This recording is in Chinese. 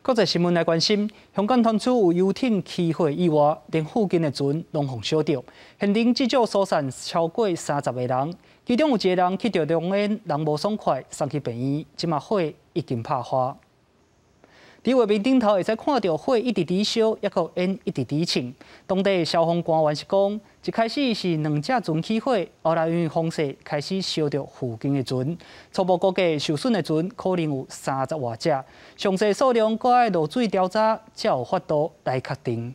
国际新闻来关心，香港当初有游艇起火意外，连附近的船拢被烧掉。现场至少疏散超过三十个人，其中有一个人去到中院，人无爽快，送去病院，即马火已经拍花。李卫平顶头会使看到火一直滴烧，抑口烟一直滴呛。当地消防官员是讲，一开始是两只船起火，后来因为风势开始烧着附近的船。初步估计受损的船可能有三十外只，详细数量搁要落水调查才有法度来确定。